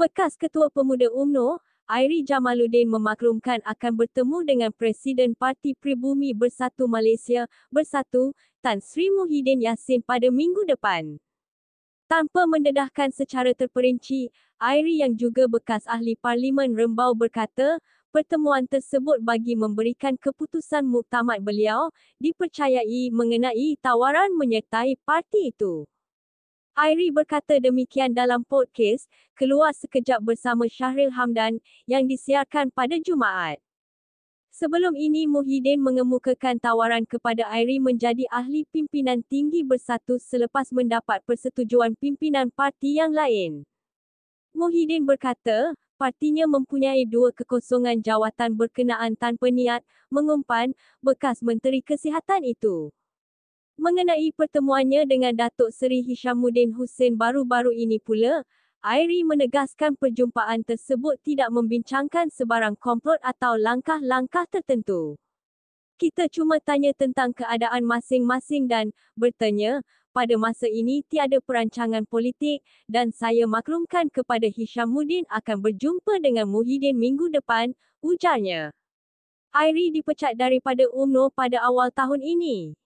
Bekas Ketua Pemuda UMNO, Airi Jamaluddin memaklumkan akan bertemu dengan Presiden Parti Pribumi Bersatu Malaysia, Bersatu, Tan Sri Muhyiddin Yassin pada minggu depan. Tanpa mendedahkan secara terperinci, Airi yang juga bekas ahli Parlimen Rembau berkata, pertemuan tersebut bagi memberikan keputusan muktamad beliau, dipercayai mengenai tawaran menyertai parti itu. Airi berkata demikian dalam podcast, keluar sekejap bersama Syahril Hamdan, yang disiarkan pada Jumaat. Sebelum ini Muhyiddin mengemukakan tawaran kepada Airi menjadi ahli pimpinan tinggi bersatu selepas mendapat persetujuan pimpinan parti yang lain. Muhyiddin berkata, partinya mempunyai dua kekosongan jawatan berkenaan tanpa niat, mengumpan, bekas Menteri Kesihatan itu. Mengenai pertemuannya dengan Datuk Seri Hishamuddin Hussein baru-baru ini pula, Airi menegaskan perjumpaan tersebut tidak membincangkan sebarang komplot atau langkah-langkah tertentu. Kita cuma tanya tentang keadaan masing-masing dan, bertanya, pada masa ini tiada perancangan politik dan saya maklumkan kepada Hishamuddin akan berjumpa dengan Muhyiddin minggu depan, ujarnya. Airi dipecat daripada UMNO pada awal tahun ini.